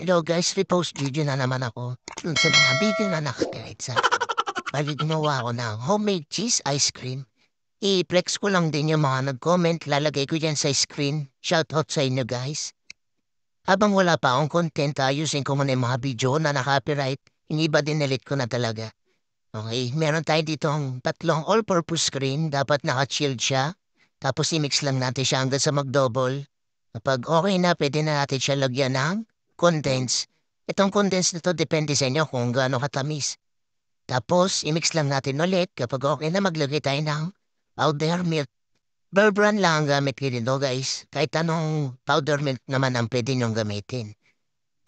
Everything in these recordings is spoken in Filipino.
Hello guys, repost video na naman ako dun sa mga video na nakakirate sa Bali ginawa ko ng homemade cheese ice cream. I-flex ko lang din yung mga nag-comment, lalagay ko dyan sa screen. Shoutout sa inyo guys. Habang wala pa akong content, ayusin ko muna yung mga video na na-copyright. Iniba din delete ko na talaga. Okay, meron tayo dito ditong tatlong all-purpose screen. Dapat naka-chilled siya. Tapos i-mix lang natin siya hanggang sa mag-double. Kapag okay na, pwede na natin siya lagyan ng condense. Itong condense nito depende sa inyo kung gaano katamis. Tapos, imix lang natin ulit kapag okay na maglagay tayo ng powder milk. Berberan lang ang gamit ko dito guys. Kahit anong powder milk naman ang pwede niyong gamitin.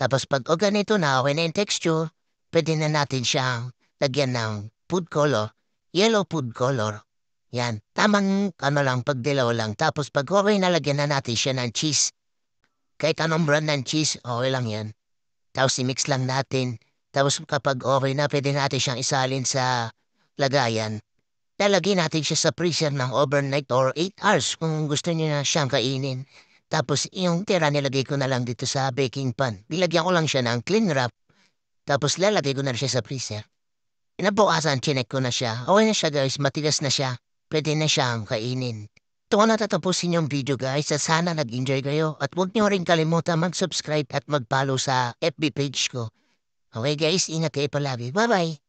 Tapos pag o ganito na okay na yung texture, pwede na natin siyang lagyan ng food color, yellow food color. Yan, tamang ano lang pagdilaw lang. Tapos pag okay na lagyan na natin siya ng cheese, kahit anong brand ng cheese, okay lang yan. Tapos i-mix lang natin. Tapos kapag okay na, pwede natin siyang isalin sa lagayan. Lalagyan natin siya sa freezer ng overnight or 8 hours kung gusto niyo na siyang kainin. Tapos yung tira nilagay ko na lang dito sa baking pan. Nilagyan ko lang siya ng cling wrap. Tapos lalagay ko na siya sa freezer. Inabukasan, chinek ko na siya. Okay na siya guys, matigas na siya. Pwede na siyang kainin. Dito ko natatapusin yung video guys at sana nag-enjoy kayo. At huwag niyo rin kalimutan mag-subscribe at mag-follow sa FB page ko. Okay guys, ingat kayo palagi. Bye-bye!